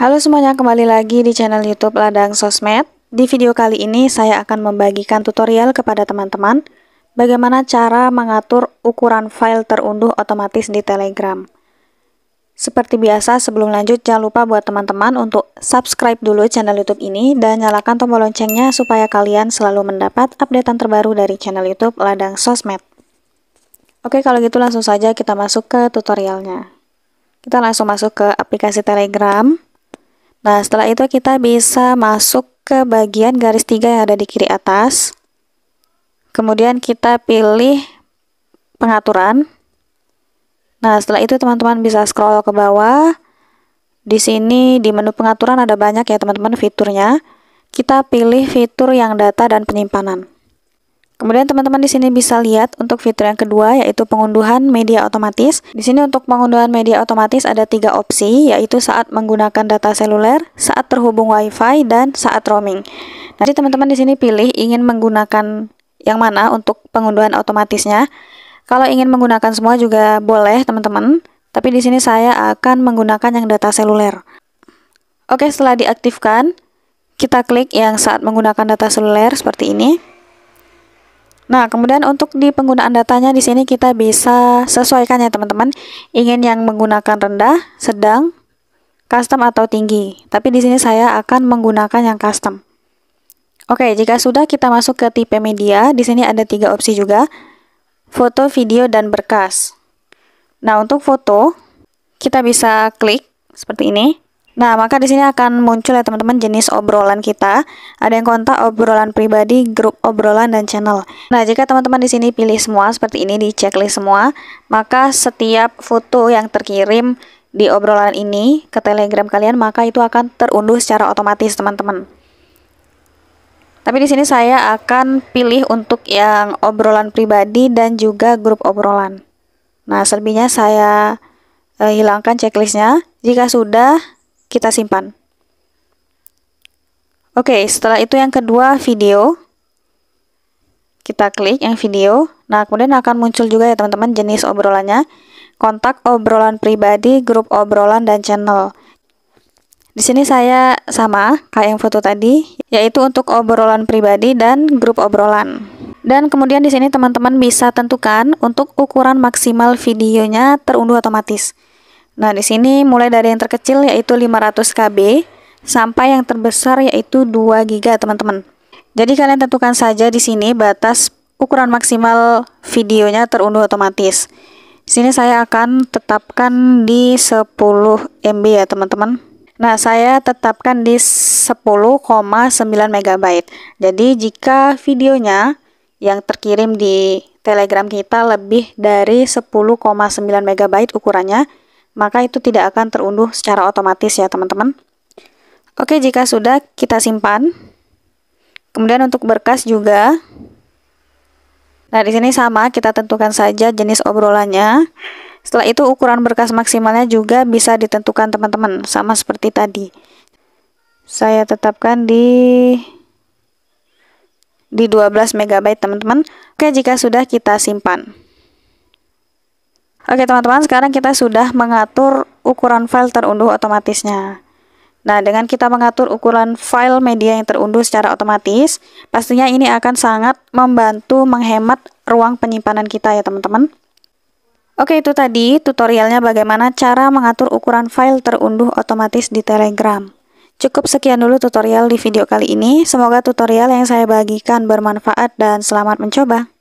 Halo semuanya, kembali lagi di channel YouTube Ladang Sosmed. Di video kali ini saya akan membagikan tutorial kepada teman-teman bagaimana cara mengatur ukuran file terunduh otomatis di Telegram. Seperti biasa, sebelum lanjut jangan lupa buat teman-teman untuk subscribe dulu channel YouTube ini dan nyalakan tombol loncengnya supaya kalian selalu mendapat updatean terbaru dari channel YouTube Ladang Sosmed. Oke, kalau gitu langsung saja kita masuk ke tutorialnya. Kita langsung masuk ke aplikasi Telegram. Nah, setelah itu kita bisa masuk ke bagian garis tiga yang ada di kiri atas. Kemudian kita pilih pengaturan. Nah, setelah itu teman-teman bisa scroll ke bawah. Di sini di menu pengaturan ada banyak ya teman-teman fiturnya. Kita pilih fitur yang data dan penyimpanan. Kemudian teman-teman di sini bisa lihat untuk fitur yang kedua yaitu pengunduhan media otomatis. Di sini untuk pengunduhan media otomatis ada tiga opsi yaitu saat menggunakan data seluler, saat terhubung WiFi dan saat roaming. Nanti teman-teman di sini pilih ingin menggunakan yang mana untuk pengunduhan otomatisnya. Kalau ingin menggunakan semua juga boleh teman-teman, tapi di sini saya akan menggunakan yang data seluler. Oke, setelah diaktifkan, kita klik yang saat menggunakan data seluler seperti ini. Nah, kemudian untuk di penggunaan datanya di sini kita bisa sesuaikan ya teman-teman. Ingin yang menggunakan rendah, sedang, custom atau tinggi. Tapi di sini saya akan menggunakan yang custom. Oke, jika sudah kita masuk ke tipe media, di sini ada tiga opsi juga. Foto, video, dan berkas. Nah, untuk foto, kita bisa klik seperti ini. Nah, maka di sini akan muncul ya teman-teman jenis obrolan kita. Ada yang kontak obrolan pribadi, grup obrolan dan channel. Nah, jika teman-teman di sini pilih semua seperti ini di checklist semua, maka setiap foto yang terkirim di obrolan ini ke Telegram kalian, maka itu akan terunduh secara otomatis, teman-teman. Tapi di sini saya akan pilih untuk yang obrolan pribadi dan juga grup obrolan. Nah, selebihnya saya eh, hilangkan checklistnya. Jika sudah kita simpan. Oke, setelah itu yang kedua video. Kita klik yang video. Nah, kemudian akan muncul juga ya teman-teman jenis obrolannya. Kontak obrolan pribadi, grup obrolan, dan channel. Di sini saya sama kayak yang foto tadi, yaitu untuk obrolan pribadi dan grup obrolan. Dan kemudian di sini teman-teman bisa tentukan untuk ukuran maksimal videonya terunduh otomatis. Nah, di sini mulai dari yang terkecil yaitu 500 KB sampai yang terbesar yaitu 2 GB, teman-teman. Jadi kalian tentukan saja di sini batas ukuran maksimal videonya terunduh otomatis. Di sini saya akan tetapkan di 10 MB ya, teman-teman. Nah, saya tetapkan di 10,9 MB. Jadi jika videonya yang terkirim di Telegram kita lebih dari 10,9 MB ukurannya, maka itu tidak akan terunduh secara otomatis ya teman-teman. Oke, jika sudah kita simpan. Kemudian untuk berkas juga. Nah, di sini sama, kita tentukan saja jenis obrolannya. Setelah itu ukuran berkas maksimalnya juga bisa ditentukan teman-teman, sama seperti tadi. Saya tetapkan di di 12 MB teman-teman. Oke, jika sudah kita simpan. Oke teman-teman, sekarang kita sudah mengatur ukuran file terunduh otomatisnya. Nah, dengan kita mengatur ukuran file media yang terunduh secara otomatis, pastinya ini akan sangat membantu menghemat ruang penyimpanan kita ya teman-teman. Oke, itu tadi tutorialnya bagaimana cara mengatur ukuran file terunduh otomatis di Telegram. Cukup sekian dulu tutorial di video kali ini. Semoga tutorial yang saya bagikan bermanfaat dan selamat mencoba.